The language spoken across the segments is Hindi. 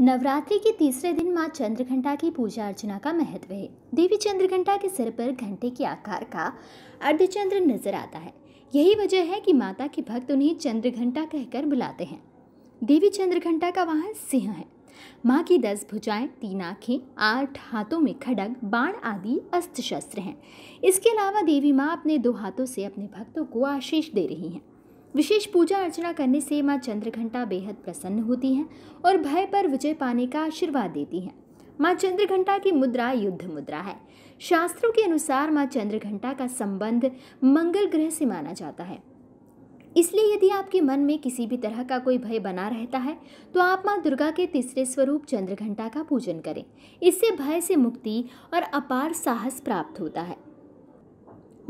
नवरात्रि के तीसरे दिन मां चंद्रघंटा की पूजा अर्चना का महत्व है देवी चंद्रघंटा के सिर पर घंटे के आकार का अर्धचंद्र नजर आता है यही वजह है कि माता के भक्त उन्हें चंद्रघंटा कहकर बुलाते हैं देवी चंद्रघंटा का वाहन सिंह है माँ की दस भुजाएं तीन आँखें आठ हाथों में खड़ग बाण आदि अस्त्र शस्त्र हैं इसके अलावा देवी माँ अपने दो हाथों से अपने भक्तों को आशीष दे रही हैं विशेष पूजा अर्चना करने से माँ चंद्रघंटा बेहद प्रसन्न होती हैं और भय पर विजय पाने का आशीर्वाद देती हैं माँ चंद्रघंटा की मुद्रा युद्ध मुद्रा है शास्त्रों के अनुसार माँ चंद्रघंटा का संबंध मंगल ग्रह से माना जाता है इसलिए यदि आपके मन में किसी भी तरह का कोई भय बना रहता है तो आप माँ दुर्गा के तीसरे स्वरूप चंद्रघंटा का पूजन करें इससे भय से मुक्ति और अपार साहस प्राप्त होता है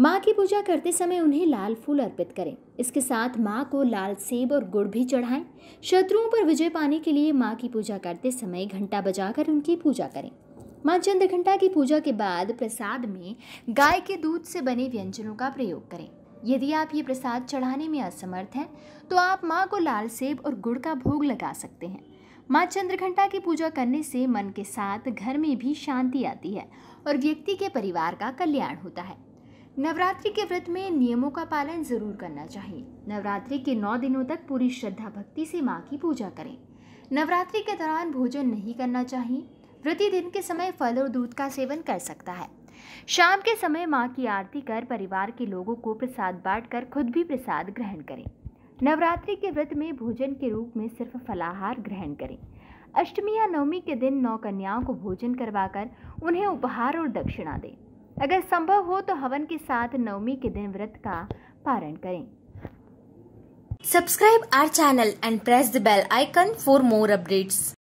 माँ की पूजा करते समय उन्हें लाल फूल अर्पित करें इसके साथ माँ को लाल सेब और गुड़ भी चढ़ाएं शत्रुओं पर विजय पाने के लिए माँ की पूजा करते समय घंटा बजाकर उनकी पूजा करें माँ घंटा की पूजा के बाद प्रसाद में गाय के दूध से बने व्यंजनों का प्रयोग करें यदि आप ये प्रसाद चढ़ाने में असमर्थ हैं तो आप माँ को लाल सेब और गुड़ का भोग लगा सकते हैं माँ चंद्रघंटा की पूजा करने से मन के साथ घर में भी शांति आती है और व्यक्ति के परिवार का कल्याण होता है नवरात्रि के व्रत में नियमों का पालन जरूर करना चाहिए नवरात्रि के नौ दिनों तक पूरी श्रद्धा भक्ति से माँ की पूजा करें नवरात्रि के दौरान भोजन नहीं करना चाहिए व्रति दिन के समय फल और दूध का सेवन कर सकता है शाम के समय माँ की आरती कर परिवार के लोगों को प्रसाद बांटकर खुद भी प्रसाद ग्रहण करें नवरात्रि के व्रत में भोजन के रूप में सिर्फ फलाहार ग्रहण करें अष्टमी या नवमी के दिन नौ कन्याओं को भोजन करवाकर उन्हें उपहार और दक्षिणा दें अगर संभव हो तो हवन के साथ नवमी के दिन व्रत का पारण करें subscribe our channel and press the bell icon for more updates